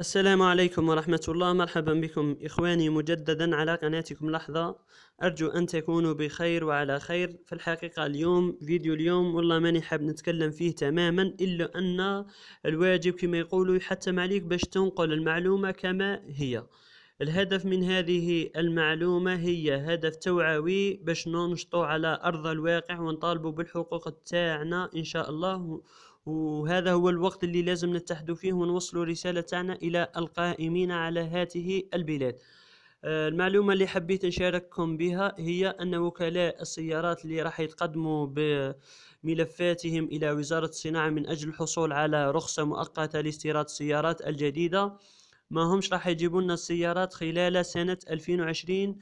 السلام عليكم ورحمة الله مرحبا بكم إخواني مجددا على قناتكم لحظة أرجو أن تكونوا بخير وعلى خير في الحقيقة اليوم فيديو اليوم والله ماني حاب نتكلم فيه تماما إلا أن الواجب كما يقولوا يحتم عليك باش تنقل المعلومة كما هي الهدف من هذه المعلومة هي هدف توعوي باش ننشطو على أرض الواقع ونطالبو بالحقوق تاعنا إن شاء الله وهذا هو الوقت اللي لازم نتحدوا فيه ونوصلوا رسالة تاعنا إلى القائمين على هاته البلاد آه، المعلومة اللي حبيت نشارككم بها هي أن وكلاء السيارات اللي راح يتقدموا بملفاتهم إلى وزارة الصناعة من أجل الحصول على رخصة مؤقتة لاستيراد السيارات الجديدة ما همش راح يجيبوا لنا السيارات خلال سنة 2020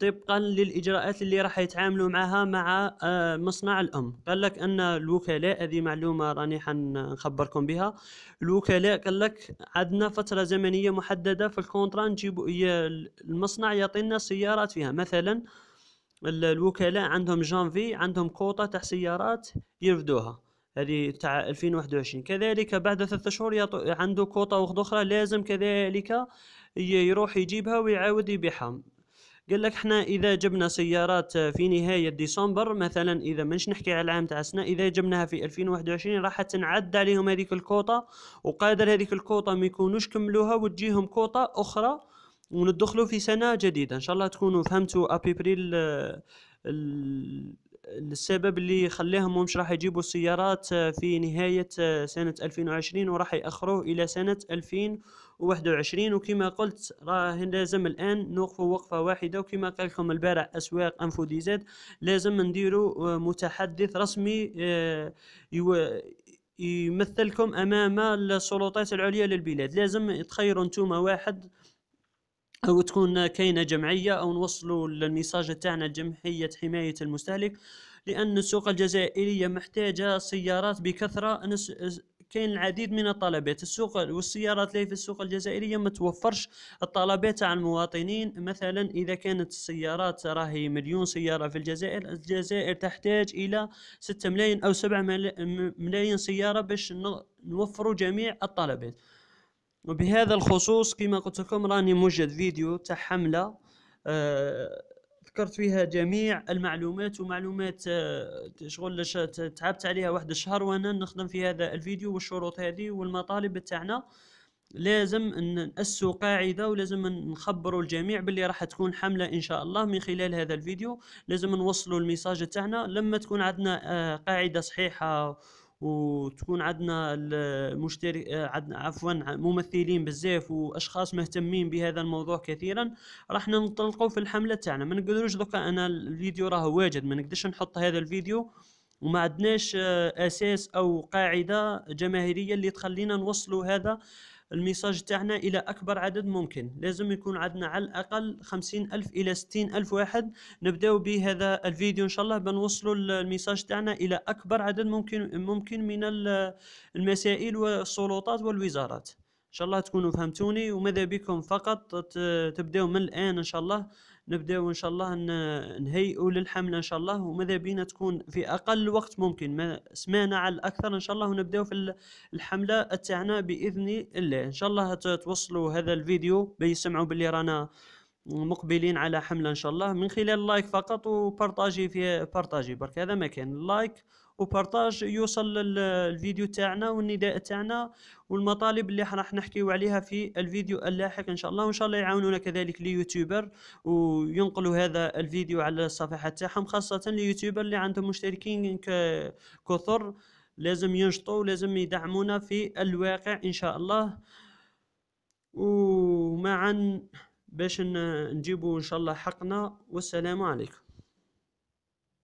طبقا للإجراءات اللي راح يتعاملوا معها مع آه، مصنع الأم قال لك أن الوكلاء هذه معلومة راني حنخبركم بها الوكلاء قال لك عندنا فترة زمنية محددة في الكونترا نجيبوا المصنع يعطينا سيارات فيها مثلا الوكلاء عندهم جانفي عندهم كوطة تاع سيارات يرفدوها هذه تاع 2021 كذلك بعد ثلاثة شهور عنده كوطة واحدة أخرى لازم كذلك يروح يجيبها ويعاود يبيعها قال لك احنا اذا جبنا سيارات في نهاية ديسمبر مثلا اذا منش نحكي على العام تاع السنة اذا جبناها في 2021 راح تنعد عليهم هذيك الكوطة وقادر هذيك الكوطة ما يكونوش كملوها وتجيهم كوطة اخرى وندخلوا في سنة جديدة ان شاء الله تكونوا فهمتوا ابريل آه، السبب اللي خلاهم مش راح يجيبوا السيارات آه، في نهاية آه، سنة 2020 وراح يأخروه إلى سنة 2021 وكما قلت راه لازم الآن نوقفوا وقفة واحدة وكما قال لكم البارع أسواق زاد لازم نديروا آه، متحدث رسمي يمثلكم أمام السلطات العليا للبلاد لازم تخيروا نتوما واحد او تكون كاينه جمعيه او نوصلوا الميساج تاعنا لجمعيه حمايه المستهلك لان السوق الجزائريه محتاجه سيارات بكثره كاين العديد من الطلبات السوق والسيارات اللي في السوق الجزائريه ما توفرش الطلبات تاع المواطنين مثلا اذا كانت السيارات راهي مليون سياره في الجزائر الجزائر تحتاج الى 6 ملايين او 7 ملايين سياره باش نوفروا جميع الطلبات وبهذا الخصوص كما قلت لكم راني موجد فيديو تاع حملة آه، ذكرت فيها جميع المعلومات ومعلومات آه، شغل تعبت عليها واحد الشهر وانا نخدم في هذا الفيديو والشروط هذه والمطالب تاعنا لازم ناسسوا قاعدة ولازم نخبروا الجميع باللي راح تكون حملة إن شاء الله من خلال هذا الفيديو لازم نوصلوا الميساج تاعنا لما تكون عندنا آه، قاعدة صحيحة وتكون عندنا المشترك عندنا عفوا ممثلين بزاف واشخاص مهتمين بهذا الموضوع كثيرا راح ننطلقوا في الحمله تاعنا ما نقدروش دوكا انا الفيديو راه واجد ما نقدرش نحط هذا الفيديو وما عندناش اساس او قاعده جماهيريه اللي تخلينا نوصلوا هذا الميساج تاعنا الى اكبر عدد ممكن لازم يكون عندنا على الاقل خمسين الف الى ستين الف واحد نبداو بهذا الفيديو ان شاء الله بنوصلوا الميساج تاعنا الى اكبر عدد ممكن ممكن من المسائل والسلطات والوزارات ان شاء الله تكونوا فهمتوني وماذا بكم فقط تبداو من الان ان شاء الله نبداو ان شاء الله نهيئوا للحمله ان شاء الله وماذا بينا تكون في اقل وقت ممكن ما سمعنا على الاكثر ان شاء الله ونبداو في الحمله تاعنا باذن الله ان شاء الله توصلوا هذا الفيديو بيسمعوا باللي رانا مقبلين على حمله ان شاء الله من خلال لايك فقط وبارطاجي في بارطاجي برك هذا ما كان لايك وبارطاج يوصل الفيديو تاعنا والنداء تاعنا والمطالب اللي راح نحكيو عليها في الفيديو اللاحق ان شاء الله وان شاء الله يعاونونا كذلك اليوتيوبر وينقلوا هذا الفيديو على الصفحه تاعهم خاصه اليوتيوبر اللي عندهم مشتركين كثر لازم ينشطوا ولازم يدعمونا في الواقع ان شاء الله ومعا باش نجيبوا ان شاء الله حقنا والسلام عليكم